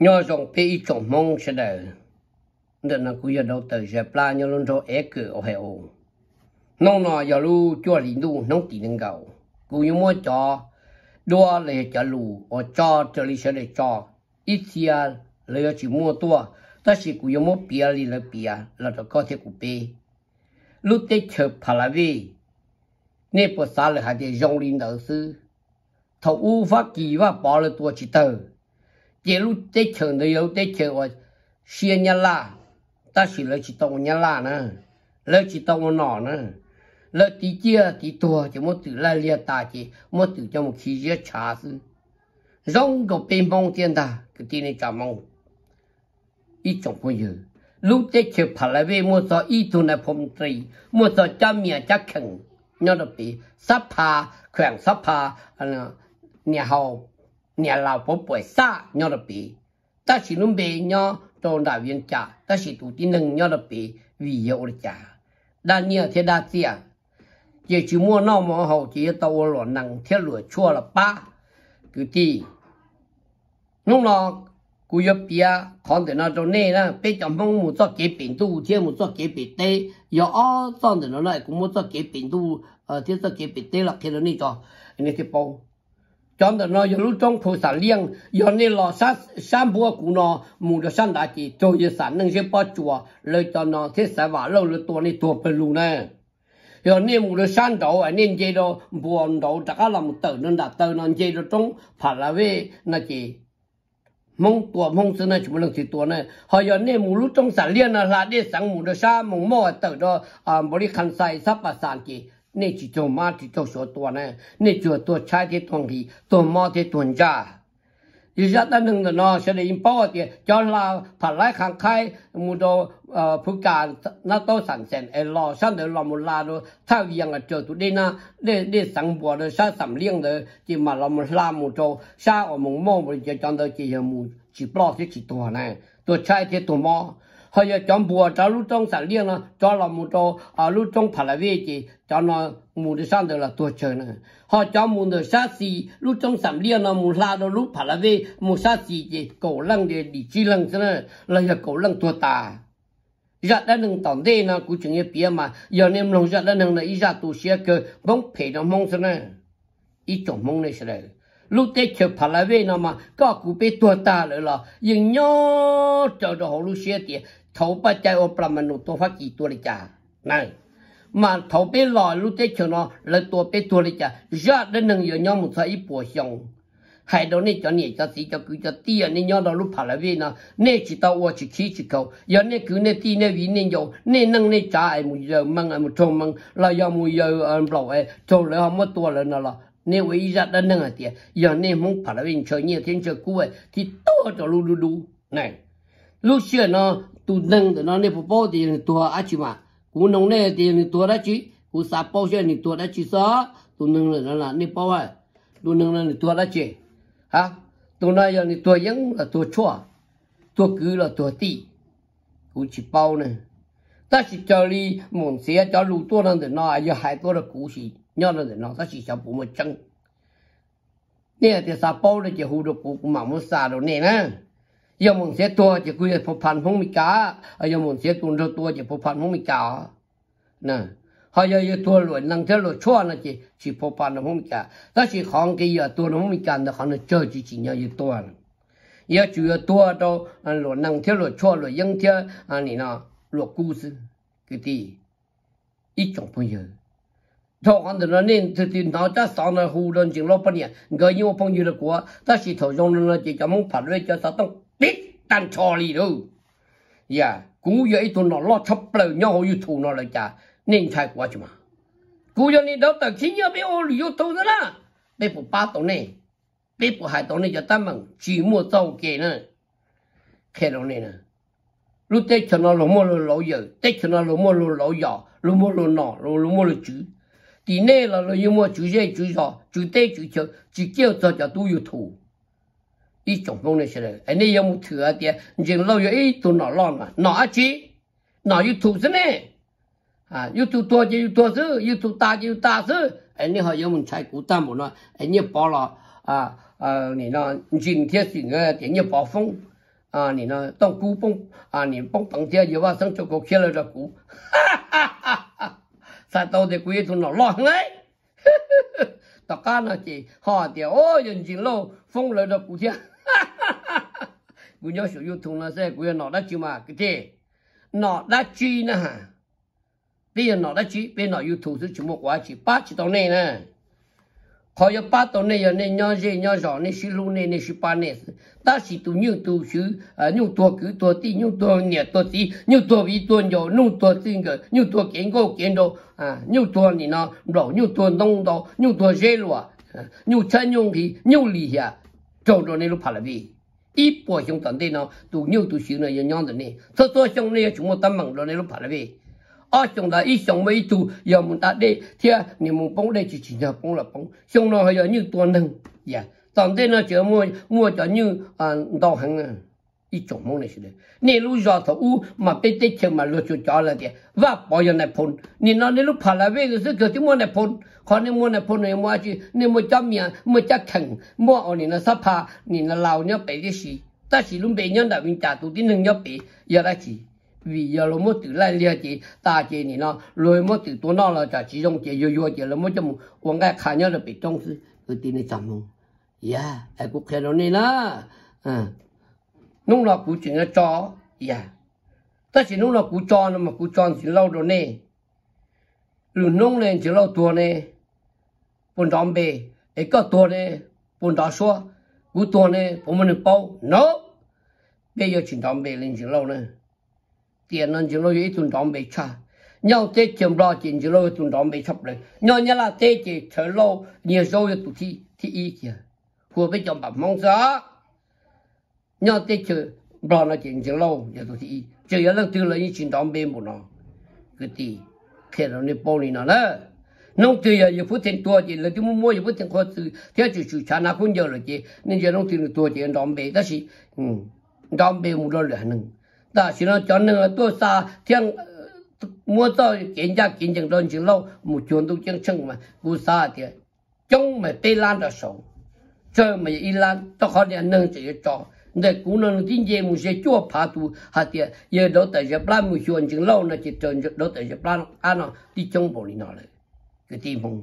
nhỏ dòng pe ít chồng mong sẽ đỡ nên là cứ giờ đầu tới giờ pla nhau luôn cho é cửa ở hệ ổ nông nọ giờ lu cho lính đu nông tỷ nâng cầu cứ như mua cho đua lệ cho lù ở cho cho lý sẽ để cho ít xia à, lấy chỉ mua tua ta chỉ cứ như mua bia lý là bia là cho có thể cụ bê, lúc tết chờ phá là về nếp bơ xa là hai cái dòng lính đỡ sư thầu u phát kỳ và bỏ lại tua chỉ tờ chế lúc tết chờ thì lúc tết chờ rồi xia nhà la ta chỉ lấy chỉ tông nhà la nữa lấy chỉ tông nó nữa lấy tí chia tí tua chỉ một từ lại lia ta chỉ một từ cho một khi giết trả sự có bên mong tiền ta cái tiền này trả mong ít chồng bây lúc tết chờ phải lại về một số ít tu này phong trì một số cha mẹ cha khẩn nhớ được bị sắp phà khỏe sắp phà nhà hậu nhà lao bố bồi xa nhỏ là bị ta chỉ luôn bị nhỏ trong đại viên trả ta chỉ tụ tin nâng nhỏ là bị vì yếu là trả đa nhiều thế đa tiền à? chỉ chỉ mua nó mà hậu chỉ tàu lọ nặng thiết lửa chua là ba cứ đi lúc nào cú yếu bia còn à? thì nó trong này là bây giờ mong muốn cho cái bình tu thì muốn cho cái bình tê giờ ở trong thì nó lại cũng muốn cho cái bình tu ờ thì cho cái bình tê là cái đó này cho anh ấy thì bao chọn đó nó lúc trong phụ sản liêng giờ này lò sát sản bùa cụ nó mù cho sản đại chỉ cho sản nâng sẽ bao chùa lời cho nó thế sẽ vả lâu lời tua này tua bên lù nè giờ này mù cho sản đầu anh nên chơi đó bùa chắc là một tờ nên đặt tờ nên chơi đó trong phải là về là chỉ mong tua mong sinh này chúng mình thì tua này họ giờ này mù lúc trong sản liêng là đi sáng mù cho sản mù mò tờ đó à bồi khăn sai sắp bà sản chỉ นี่จีจงมาที่เส้าตัวนั้นนี่จีตัวชายที่ตรงที่ตัวมาที่ตัวจ้าดิฉันตังหนึ่งตัวน้องเสด็จอินปอดเดียจอนลาผัดไลรขังไข่มุดโอเอ่อผู้การนัตโต้สังเซนเอลอฉันเดอร์ลำมูลาดูท่าเวียงกับเจ้ตัวนี้นะนี่นี่สังบัวเดินฉันสำเลี้ยงเดินจีมาลำมูลาโมุโจชานอมมงมองไปจอจอนเดินจีเห่ยมุจีปลอกที่จีตัวนั้นตัวชายที่ตัวมอ họ giờ chọn bùa cho lúc trong sản liên nó cho là một chỗ ở lúc trong phải là vị chỉ cho nó muốn được sang được là tuổi trời nữa họ cho muốn được sát sĩ lúc trong sản liên nó muốn la đó lúc phải là vị muốn sát sĩ thì cổ lăng để đi chi lăng thế này là giờ cổ lăng tuổi ta ra đã nâng tổng đề nó cũng chẳng như bia mà giờ nên lòng ra đã nâng là ít ra tu sửa cơ bóng phải nó mong thế này ít chỗ mong này sẽ đấy lúc tết chờ phá lại về nó mà có cụ bé tua ta rồi là nhưng nhớ cho cho họ lúc xe thì thấu bắt chạy ô bà mà nó tôi phát kỳ tua đi chả này mà thấu bé lò lúc tết chờ nó là tua bé tua đi chả ra đến nâng giờ nhau một sai ít bùa xong hai đó nè cho nè cho gì cho cứ cho tia nè nhau đó lúc phá lại về nó nè chỉ tao ô chỉ khí chỉ cầu giờ nè cứ nè tia nè vì nè dầu nè nâng nè trả ai một giờ măng ai một trông măng là giờ một giờ ở bảo ai trông lại họ mất tua rồi nó là nếu ấy ra đơn năng thì giờ nếu muốn phải là bên chơi nhiều thiên chơi cú ấy thì to cho lu lu lu này lúc xưa nó tu nâng nó nếu phổ bố thì tua á chứ mà cú nông à. này thì tua đã chứ cú sa bố xưa thì tua đã chứ sao tu nâng là nó là nếu bố ấy tu nâng là tua đã chứ hả tu nói giờ thì tua vẫn là tua chua tua cứ là tua tì cú chỉ bao này ta chỉ cho đi muốn xe cho lu tua năng thì nó ai giờ hai tua là cú gì nhớ nó để nó ta chỉ cho bố một chân nè thì sao bố nó chỉ hù được bố cũng mỏng một xa đồ nè nè giờ mình sẽ tua chỉ quy phục phản không mình cả giờ mình sẽ tuần rồi tua chỉ phục phản không bị cả nè họ giờ giờ tua rồi năng thế rồi chua là chỉ chỉ phục phần không bị cả ta chỉ không cái giờ tua không bị cả nó không nó chơi chỉ chỉ nhau giờ tua giờ chủ yếu tua đâu rồi à, năng thế rồi chua rồi những thế à này nọ rồi cú cái gì ít chồng bây giờ thọ con được nên từ từ nó ta sau này hù lên chuyện lốp bẩn người như phong như là của ta chỉ thọ trong lên chỉ cho mong phản đối cho ta tông biết tan cho đi đâu dạ cú ít tuần nó lo chọc lời nhau như thù nó là chả nên thay quá chứ mà cú giờ nên đâu tao khi nhớ bị ô lưu thù đó là bị phụ ba tổ này bị phụ hai tổ này cho ta mừng chỉ mua tàu kia nữa khi đó này nè lúc tết cho nó lỗ mua lỗ lỗ giờ tết cho nó lỗ mua lỗ lỗ giờ lỗ mua lỗ nọ lỗ lỗ mua lỗ chữ 地内了了，要么锄菜、就草、就地、就叫，就叫大家都有土，一种风了些来，哎，你要么土啊点，你像老有一都哪浪啊，哪一支，哪有土子呢？啊，有土多就有多少，有土大就有大少。哎，你好要么采古蛋木呢？哎，你包了啊啊，你呢？今天选个田你包风，啊，你呢？当古崩啊，你蹦蹦跳，一万声就过去了古，哈哈哈哈。sa tàu thì quý tụi nó lo ngay tất cá nó chỉ họ thì ô dân chỉ lâu phong lời được cụ chứ cụ nhớ sử dụng thùng là xe quý nó đã chịu mà cái gì, nó đã chi nè bây giờ nó đã chi bên nó YouTube sẽ chịu một quá chỉ ba chỉ tàu này nè họ có ba tổ này rồi này nhau gì nhau rõ này xí lu này này xí ba này ta chỉ tu nhiều tu xí à nhiều tu cứ tu tí nhiều tu nhẹ tu tí nhiều tu vì tu nhiều nhiều tu tin cái nhiều tu kiến cố kiến đồ à nhiều tu này nó rồi nhiều tu nông đồ nhiều tu dễ lúa nhiều chân nhung thì nhiều lý à trâu đồ này nó phải là gì? ít bộ chúng tận đây nó tu nhiều tu xí này giờ nhau rồi này thôi thôi trong này chúng ta mang rồi này nó phải là gì? ở trong đó ít sống mấy tu giờ mình ta đi thì à, nếu mình bóng đây chỉ chỉ nhờ bóng là bóng xong nó hơi như tuần năng dạ toàn thế nó chỉ mua mua cho như à đào hàng à ít chồng mong này đấy nên lúc giờ thầu u mà biết tết chơi mà lựa chọn cho là thế và bao giờ này phun nên nó nên lúc phải là về cái sự kiểu chúng mua này phun còn nên mua này phun này mua chứ nên mua chấm miệng mua chắc khẩn mua ở nên nó sắp phá nên nó lao nhau bảy cái gì ta chỉ luôn bảy nhau đã mình trả tụ tin nâng nhau bảy giờ là gì vì giờ lo mất từ lại lia chị ta chị này nó rồi mất từ tối nó là chả chỉ trong chị vừa vừa chị là mất cho một quan cái khả nhớ là bị trong cứ cái tin này chậm không yeah, dạ, ai cũng khéo nó này là à nung là cũng chuyện là cho yeah, dạ. ta chỉ nung là cũng cho nó mà cũng cho chỉ lâu rồi nè rồi nung lên chỉ lâu tua nè bún đom bê ấy có tua nè bún đỏ xua cũng tua nè bún mình bao no, bây giờ chỉ đom bê lên chỉ lâu nữa tiền nên chúng nó dễ tụn đóng bị cha nhau tê chấm lo chuyện chúng nó tụn đóng bị chọc rồi nhau nhau là tê chỉ thở lâu nhiều số tụt thi thi ý kìa vừa bây giờ bảo mong gió nhau tê chữ lo là chuyện chúng lâu giờ tụt thi chỉ yếu là từ lấy chuyện đóng bên một nó cái gì, khi nó nên bao nhiêu nó nữa nông tư giờ giờ phút tiền tua chỉ là chúng mua mua giờ phút tiền khó tư theo chủ chủ cha nào cũng giờ là chỉ nên giờ nông tư là tua chỉ đóng bể đó là ừ, đóng bể một đôi là nâng ta chỉ là cho nên là tôi xa thiên mua cho kiến gia kiến chẳng đơn chỉ lâu một chuyện tôi chẳng chừng mà cú xa thì chống mà tây lan đã sống chơi mà iran tôi khó để nâng chỉ cho để cú nó tin gì một sẽ chua phá tu hạt thì giờ đó tại giờ plan một chuyện chừng lâu là chỉ trần đó tại giờ plan anh à nó đi chống bộ đi nó lại cái tim hùng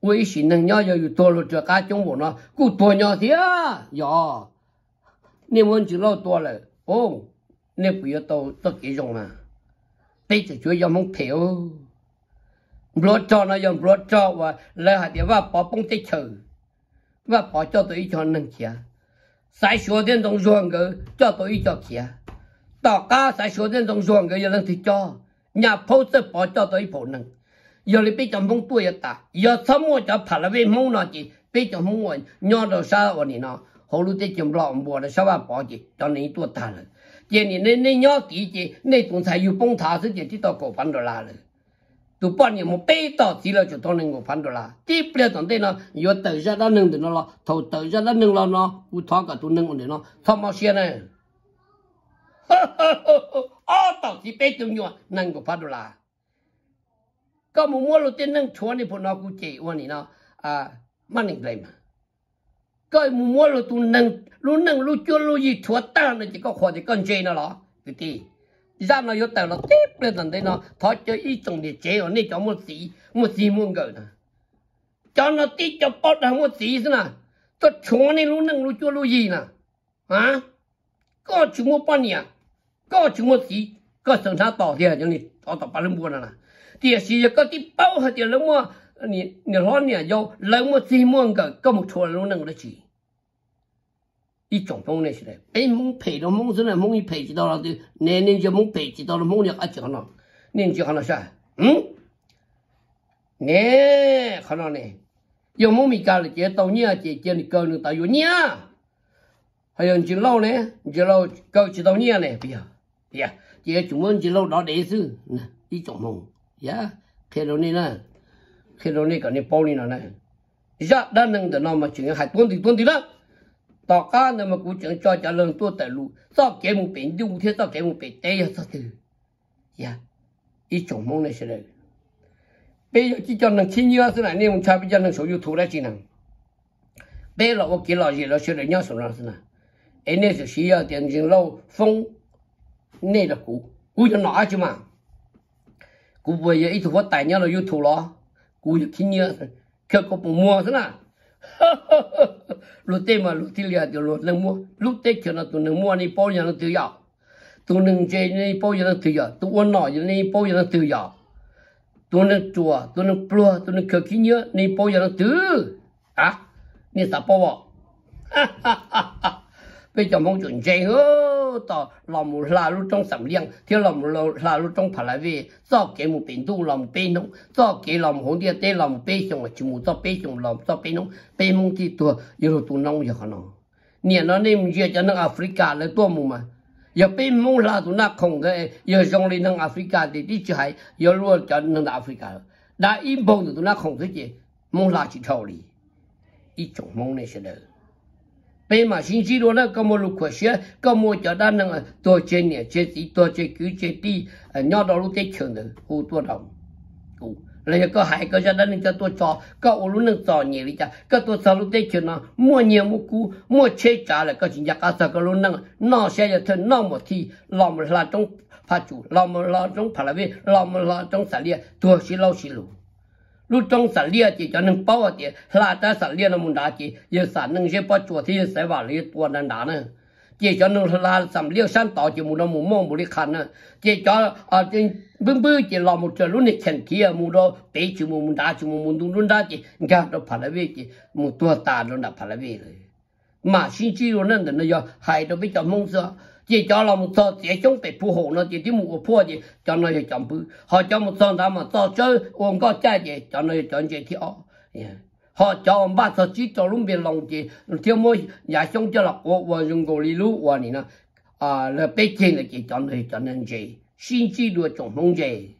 quý sĩ nâng nhau giờ tôi lột cho cá chống bộ nó cú tôi nhau thế à giờ nên muốn chỉ lâu tôi lại ô nếu bây giờ tôi tôi kỹ rồi mà tí chỉ chúa dòng không thiếu lúa cho nó dòng lúa cho và lấy hạt địa và bỏ bông tích chờ, và bỏ cho tôi cho nâng kia sai số tiền trong ruộng cơ cho tôi cho kia tỏ cá sai số tiền trong ruộng cơ giờ nâng thì cho nhà phố sẽ bỏ cho tôi bỏ nâng giờ lấy biết chồng không tuổi ta giờ sớm mua cho phải là vì mong nó chỉ biết chồng không muốn nhỏ đồ sao vậy nó hồ lúa tết chồng lọ bùa là sao bà bỏ chỉ cho nên tôi ta rồi 见你，你你要自己，那种猜有崩塌，直接知道过粉多啦了，都半你们背到资了就当那个粉多啦，记不了东西了，要倒一下那能的了咯，头倒一下那能了咯，我他个都能的咯，他冇写呢，哈哈哈，啊，到底背就有那个粉多啦，咾么么喽，真能穿的布过估计你呢，啊，慢一来嘛。coi mù mua lu tu nâng lu nâng lu chua lu gì thua ta nó chỉ có khó thì con chơi nó lo cái gì ra nó yếu tàu nó tiếp lên tận đấy nó thọ chơi ít trong địa chế ở đây cho một sĩ một sĩ muốn gỡ nè cho nó tiếp cho bót là một sĩ xí nè tôi chúa này lu nâng lu chua lu gì nè à có chú một bao nhiêu có chú một sĩ có sân thao tỏ thì là những gì tỏ tỏ bao nhiêu buồn nè thì sĩ có tiếp bao hết thì lắm mua 你你老娘要冷漠寂寞个，根本出来弄弄个得钱。一种风呢是的，哎，梦陪着梦，只能梦一陪几刀了都。年年就梦陪几到了，梦了阿穷了，男就喊他啥？嗯，你看到呢？有梦咪搞了钱到你阿姐家里搞弄，大约你啊？还有你老呢？你老搞几刀你啊？呢不要不要，只一种风，你老老的嗯，一种风，呀，看到呢了。khi đó này cả này bao này này giờ đang nâng đến nó mà chúng chuyện hay tuân thì tuân thì đó tao cả nên mà cũng chuyện cho trả lương tôi tại lũ sao kể một bên đi thế sao kể một bên tây hết tao từ ya dạ. ý chồng mong này sẽ đấy bây giờ chỉ cho nâng chín nhiêu thế này nếu mình cha bây giờ nâng số nhiêu thu ra chỉ nâng bây giờ có kỹ lò gì nó sẽ được nhau số nào thế này anh nên sẽ sử dụng tiền tiền lâu phong nên là cũ cũ cho nó chứ mà cũ bây giờ ít thu phát tài nhau là yêu thu lo cú yêu thiên nhiên kia có bùng mua thế nào lúc tê mà lúc tê liền thì lúc nâng mua lúc tê kia là tụi nâng mua này bao giờ nó tự tu tụi nâng chơi này bao giờ nó tự do tụi uốn nọ này bao giờ nó tự do tu nâng chùa tu nâng plua tụi nâng kia thiên nhiên này bao giờ nó tự à nè sao bỏ ha ha ha ha bây giờ mong chuẩn chế hơ tỏ lòng mù là lúc trong sầm liêng thiếu lòng mù là lúc trong phải là về do cái mù tiền tu lòng bê nông do cái lòng hồn địa tế lòng bê chồng chỉ mù do bê chồng lòng do bê nông bê mông thì tua yêu tu nông gì khả năng nè nó nên mình cho nước Africa là tua mù mà giờ bê mông là tu nó không cái giờ trong lên nước Africa thì đi chơi giờ luôn cho nước Africa đã im bông thì tu nó không thế gì mông là chỉ thầu đi ít chung mông này sẽ được bây mà xin chỉ đó là có một lúc khỏe xe có một chỗ đan năng tôi chơi nè chơi gì tôi chơi cứ chơi đi à, nhỏ đó lúc chơi chơi nữa hú tôi đồng là có hại có gia đình cho tôi cho có ô lúc nâng cho nhiều đi cha có tôi cho lúc đấy chuyện nó mua nhiều mua cú mua chế trả là cái chuyện nhà cá sợ có lúc nâng nó sẽ là thân nó một thì lòng là trong phá chủ lòng là trong phá là về lòng là trong xã liệt tôi chỉ lâu chỉ lùi lu trong sản lia chỉ cho nên bao thì là ta sản lia nó muốn đá chỉ giờ sản nâng sẽ bao chuột thì sẽ vào lấy tuần nên đá nữa chỉ cho nên là sản lia sản tỏ chỉ muốn nó muốn mong muốn đi khăn nữa chỉ cho à chỉ bưng bưng chỉ làm một chỗ luôn này chẳng kia muốn đó bể chỉ muốn muốn đá chỉ muốn muốn đúng đúng đá chỉ nghe nó phải là việc chỉ muốn tua ta đó là phải là việc mà xin chỉ rồi nên là nó do hai đó bị cho mong sao 这家老母早，这兄弟不好呢。这弟母个婆姐，讲那些讲不，好，姐们上咱们早，就往个家姐讲那些长辈去啊。好，叫我们八十几，叫那边老人家，要么也想着了，我我用过离路，我呢，啊，那北京的姐讲那讲长辈，亲戚都叫兄弟。